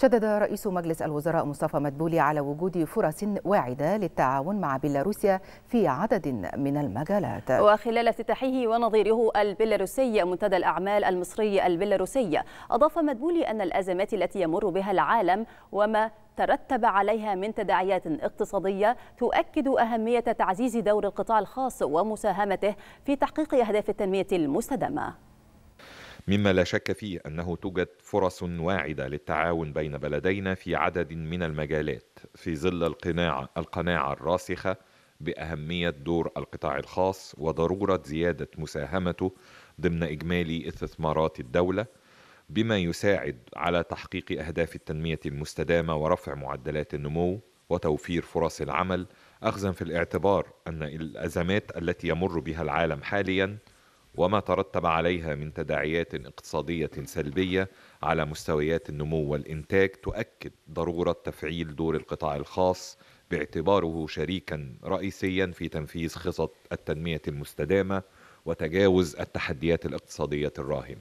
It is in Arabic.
شدد رئيس مجلس الوزراء مصطفى مدبولي على وجود فرص واعدة للتعاون مع بيلاروسيا في عدد من المجالات وخلال افتتاحه ونظيره البيلاروسي منتدى الأعمال المصري البيلاروسي أضاف مدبولي أن الأزمات التي يمر بها العالم وما ترتب عليها من تداعيات اقتصادية تؤكد أهمية تعزيز دور القطاع الخاص ومساهمته في تحقيق أهداف التنمية المستدامة مما لا شك فيه انه توجد فرص واعده للتعاون بين بلدينا في عدد من المجالات في ظل القناعه القناعه الراسخه باهميه دور القطاع الخاص وضروره زياده مساهمته ضمن اجمالي استثمارات الدوله بما يساعد على تحقيق اهداف التنميه المستدامه ورفع معدلات النمو وتوفير فرص العمل اخذا في الاعتبار ان الازمات التي يمر بها العالم حاليا وما ترتب عليها من تداعيات اقتصادية سلبية على مستويات النمو والإنتاج تؤكد ضرورة تفعيل دور القطاع الخاص باعتباره شريكا رئيسيا في تنفيذ خطط التنمية المستدامة وتجاوز التحديات الاقتصادية الراهنة